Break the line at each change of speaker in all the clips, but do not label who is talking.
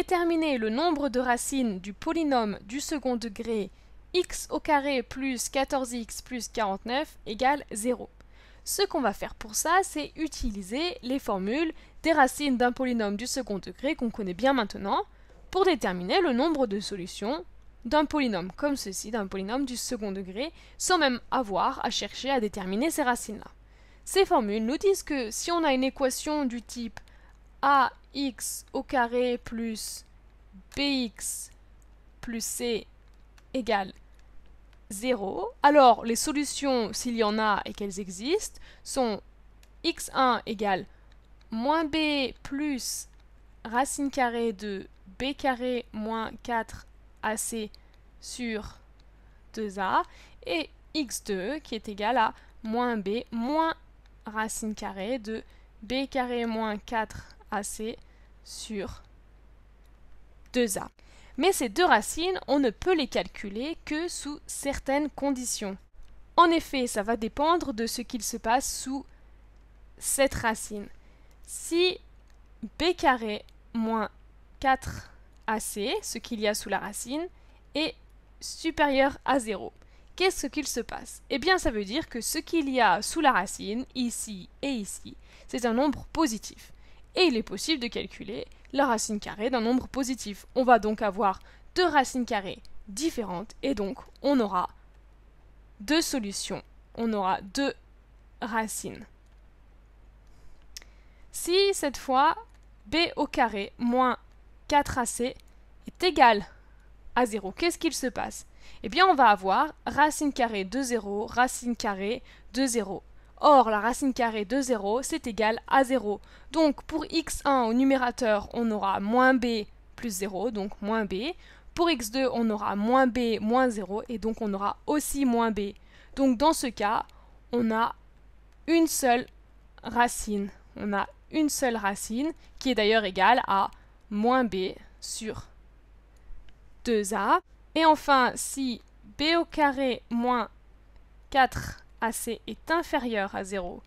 Déterminer le nombre de racines du polynôme du second degré x au carré plus 14x plus 49 égale 0. Ce qu'on va faire pour ça, c'est utiliser les formules des racines d'un polynôme du second degré qu'on connaît bien maintenant pour déterminer le nombre de solutions d'un polynôme comme ceci, d'un polynôme du second degré, sans même avoir à chercher à déterminer ces racines-là. Ces formules nous disent que si on a une équation du type ax au carré plus bx plus c égale 0, alors les solutions, s'il y en a et qu'elles existent, sont x1 égale moins b plus racine carrée de b carré moins 4ac sur 2a et x2 qui est égal à moins b moins racine carrée de b carré moins 4 AC sur 2A. Mais ces deux racines, on ne peut les calculer que sous certaines conditions. En effet, ça va dépendre de ce qu'il se passe sous cette racine. Si b carré moins 4ac, ce qu'il y a sous la racine, est supérieur à 0, qu'est-ce qu'il se passe Eh bien, ça veut dire que ce qu'il y a sous la racine, ici et ici, c'est un nombre positif et il est possible de calculer la racine carrée d'un nombre positif. On va donc avoir deux racines carrées différentes et donc on aura deux solutions. On aura deux racines. Si cette fois b au carré moins 4ac est égal à 0, qu'est-ce qu'il se passe Eh bien on va avoir racine carrée de 0, racine carrée de 0. Or, la racine carrée de 0, c'est égal à 0. Donc, pour x1 au numérateur, on aura moins b plus 0, donc moins b. Pour x2, on aura moins b moins 0, et donc on aura aussi moins b. Donc, dans ce cas, on a une seule racine. On a une seule racine, qui est d'ailleurs égale à moins b sur 2a. Et enfin, si b au carré moins 4 AC est inférieur à 0,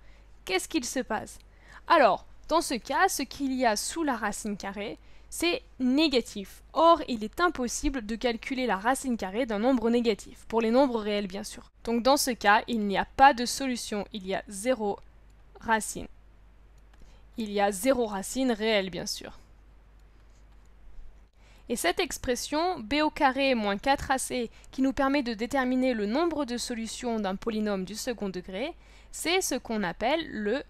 qu'est-ce qu'il se passe Alors, dans ce cas, ce qu'il y a sous la racine carrée, c'est négatif. Or, il est impossible de calculer la racine carrée d'un nombre négatif, pour les nombres réels bien sûr. Donc dans ce cas, il n'y a pas de solution, il y a 0 racine. Il y a 0 racine réelle bien sûr. Et cette expression b au carré moins 4ac qui nous permet de déterminer le nombre de solutions d'un polynôme du second degré, c'est ce qu'on appelle le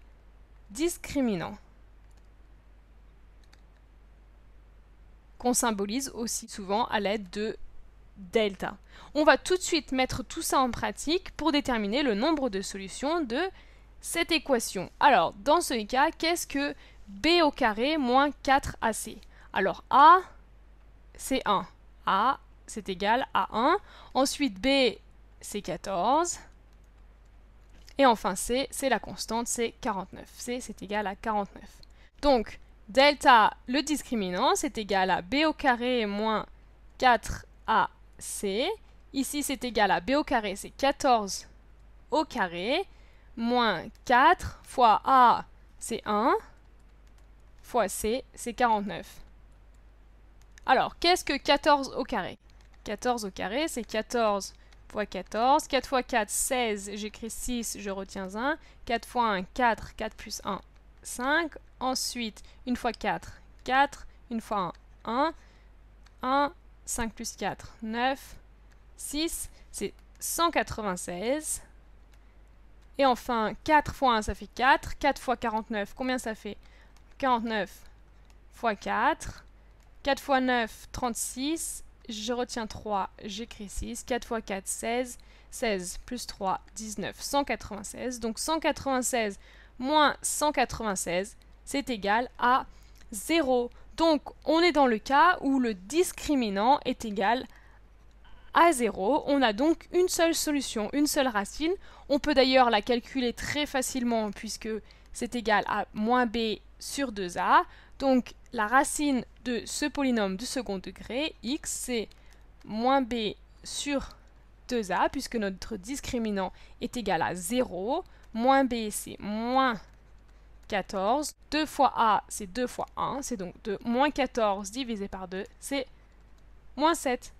discriminant, qu'on symbolise aussi souvent à l'aide de delta. On va tout de suite mettre tout ça en pratique pour déterminer le nombre de solutions de cette équation. Alors, dans ce cas, qu'est-ce que b au carré moins 4ac Alors, a, c'est 1 A, c'est égal à 1. Ensuite, B, c'est 14. Et enfin, C, c'est la constante, c'est 49. C, c'est égal à 49. Donc, delta, le discriminant, c'est égal à B au carré moins 4AC. Ici, c'est égal à B au carré, c'est 14 au carré, moins 4 fois A, c'est 1, fois C, c'est 49. Alors, qu'est-ce que 14 au carré 14 au carré, c'est 14 fois 14. 4 fois 4, 16. J'écris 6, je retiens 1. 4 fois 1, 4. 4 plus 1, 5. Ensuite, 1 fois 4, 4. 1 fois 1, 1. 1, 5 plus 4, 9. 6, c'est 196. Et enfin, 4 fois 1, ça fait 4. 4 fois 49, combien ça fait 49 fois 4. 4 x 9, 36. Je retiens 3, j'écris 6. 4 x 4, 16. 16 plus 3, 19. 196. Donc 196 moins 196, c'est égal à 0. Donc on est dans le cas où le discriminant est égal à 0. On a donc une seule solution, une seule racine. On peut d'ailleurs la calculer très facilement puisque c'est égal à moins b sur 2a. Donc la racine de ce polynôme du second degré, x, c'est moins b sur 2a, puisque notre discriminant est égal à 0, moins b, c'est moins 14, 2 fois a, c'est 2 fois 1, c'est donc de moins 14 divisé par 2, c'est moins 7.